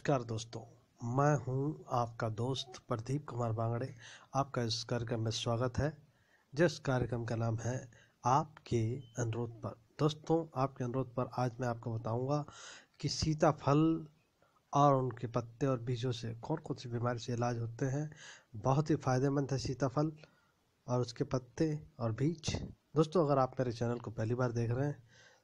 नमस्कार दोस्तों मैं हूं आपका दोस्त प्रदीप कुमार बांगड़े आपका इस कार्यक्रम में स्वागत है जिस कार्यक्रम का नाम है आपके अनुरोध पर दोस्तों आपके अनुरोध पर आज मैं आपको बताऊंगा कि सीताफल और उनके पत्ते और बीजों से कौन कौन सी बीमारी से इलाज होते हैं बहुत ही फ़ायदेमंद है सीताफल और उसके पत्ते और बीज दोस्तों अगर आप मेरे चैनल को पहली बार देख रहे हैं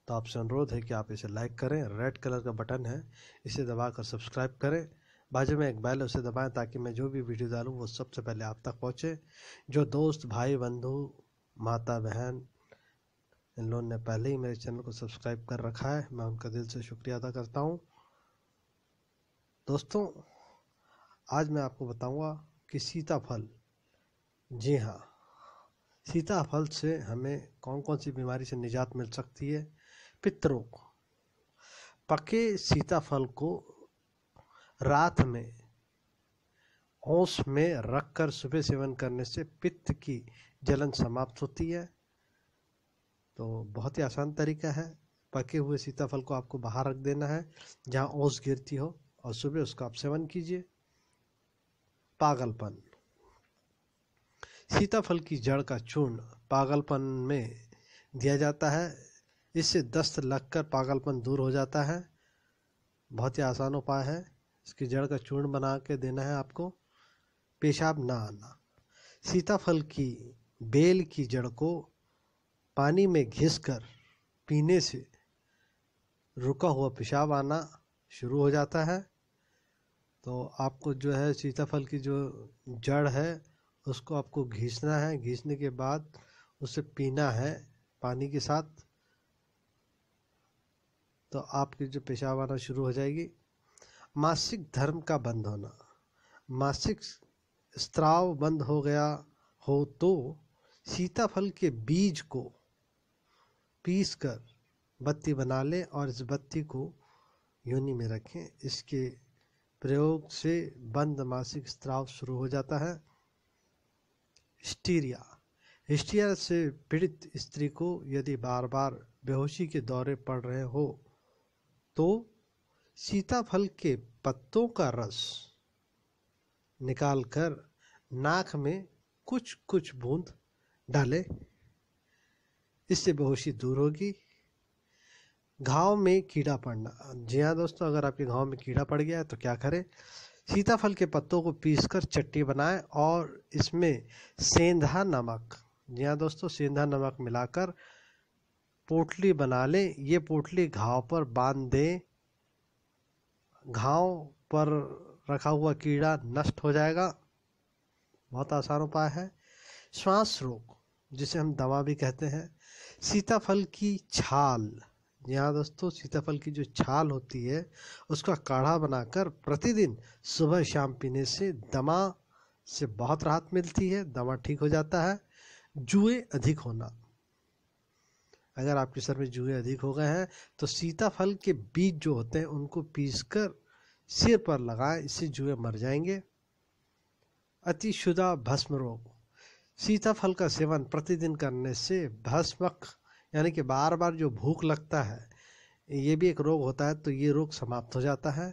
तो आपसे अनुरोध है कि आप इसे लाइक करें रेड कलर का बटन है इसे दबाकर सब्सक्राइब करें बाजू में एक बैल उसे दबाएं ताकि मैं जो भी वीडियो डालूं वो सबसे पहले आप तक पहुंचे जो दोस्त भाई बंधु माता बहन इन लोगों ने पहले ही मेरे चैनल को सब्सक्राइब कर रखा है मैं उनका दिल से शुक्रिया अदा करता हूँ दोस्तों आज मैं आपको बताऊँगा कि सीताफल जी हाँ सीताफल से हमें कौन कौन सी बीमारी से निजात मिल सकती है पितरों को पके सीताफल को रात में ओस में रखकर सुबह सेवन करने से पित्त की जलन समाप्त होती है तो बहुत ही आसान तरीका है पके हुए सीताफल को आपको बाहर रख देना है जहाँ ओस गिरती हो और सुबह उसका आप सेवन कीजिए पागलपन सीताफल की जड़ का चूर्ण पागलपन में दिया जाता है इससे दस्त लगकर पागलपन दूर हो जाता है बहुत ही आसान उपाय है इसकी जड़ का चूर्ण बना के देना है आपको पेशाब ना आना सीताफल की बेल की जड़ को पानी में घिस कर पीने से रुका हुआ पेशाब आना शुरू हो जाता है तो आपको जो है सीताफल की जो जड़ है उसको आपको घिसना है घिसने के बाद उसे पीना है पानी के साथ तो आपकी जो पेशाब आना शुरू हो जाएगी मासिक धर्म का बंद होना मासिक स्त्राव बंद हो गया हो तो सीताफल के बीज को पीस कर बत्ती बना लें और इस बत्ती को योनि में रखें इसके प्रयोग से बंद मासिक स्त्राव शुरू हो जाता है स्टीरिया स्टीरिया से पीड़ित स्त्री को यदि बार बार बेहोशी के दौरे पड़ रहे हो तो सीताफल के पत्तों का रस निकालकर नाक में कुछ कुछ बूंद डालें इससे बेहोशी दूर होगी घाव में कीड़ा पड़ना जी हाँ दोस्तों अगर आपके घाव में कीड़ा पड़ गया है तो क्या करें सीताफल के पत्तों को पीसकर चट्टी बनाएं और इसमें सेंधा नमक जी हाँ दोस्तों सेंधा नमक मिलाकर पोटली बना लें ये पोटली घाव पर बांध दें घाव पर रखा हुआ कीड़ा नष्ट हो जाएगा बहुत आसान उपाय है श्वास रोग जिसे हम दवा भी कहते हैं सीताफल की छाल जी हाँ दोस्तों सीताफल की जो छाल होती है उसका काढ़ा बनाकर प्रतिदिन सुबह शाम पीने से दमा से बहुत राहत मिलती है दमा ठीक हो जाता है जुए अधिक होना अगर आपके सर में जुए अधिक हो गए हैं तो सीताफल के बीज जो होते हैं उनको पीस कर सिर पर लगाएं इससे जुए मर जाएंगे अतिशुदा भस्म रोग सीताफल का सेवन प्रतिदिन करने से भस्मक यानी कि बार बार जो भूख लगता है ये भी एक रोग होता है तो ये रोग समाप्त हो जाता है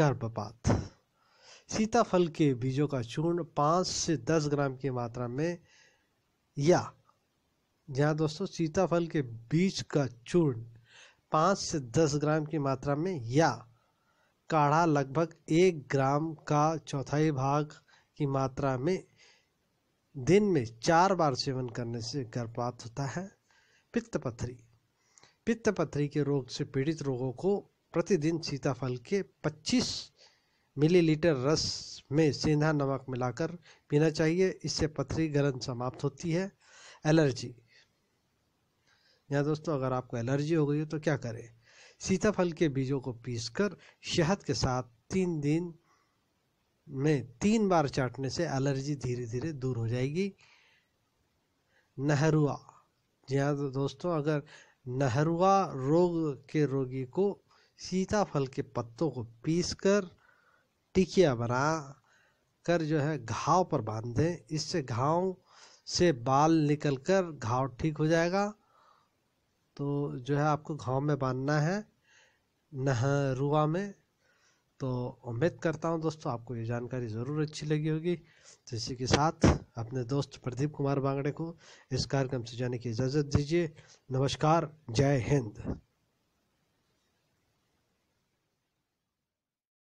गर्भपात सीताफल के बीजों का चूर्ण पाँच से दस ग्राम की मात्रा में या जहाँ दोस्तों सीताफल के बीज का चूर्ण पाँच से दस ग्राम की मात्रा में या काढ़ा लगभग एक ग्राम का चौथाई भाग की मात्रा में दिन में चार बार सेवन करने से गर्भपात होता है पित्त पथरी पित्त पथरी के रोग से पीड़ित रोगों को प्रतिदिन सीताफल के 25 मिलीलीटर रस में सेंधा नमक मिलाकर पीना चाहिए इससे पथरी गलन समाप्त होती है एलर्जी या दोस्तों अगर आपको एलर्जी हो गई हो तो क्या करें सीताफल के बीजों को पीसकर शहद के साथ तीन दिन में तीन बार चाटने से एलर्जी धीरे धीरे दूर हो जाएगी नहरुआ जी हाँ तो दोस्तों अगर नहरुआ रोग के रोगी को सीताफल के पत्तों को पीसकर टिकिया बना कर जो है घाव पर बांध दें इससे घाव से बाल निकलकर घाव ठीक हो जाएगा तो जो है आपको घाव में बांधना है नहरुआ में तो उम्मीद करता हूँ दोस्तों आपको ये जानकारी ज़रूर अच्छी लगी होगी तो इसी के साथ अपने दोस्त प्रदीप कुमार बांगड़े को इस कार्यक्रम से जाने की इजाज़त दीजिए नमस्कार जय हिंद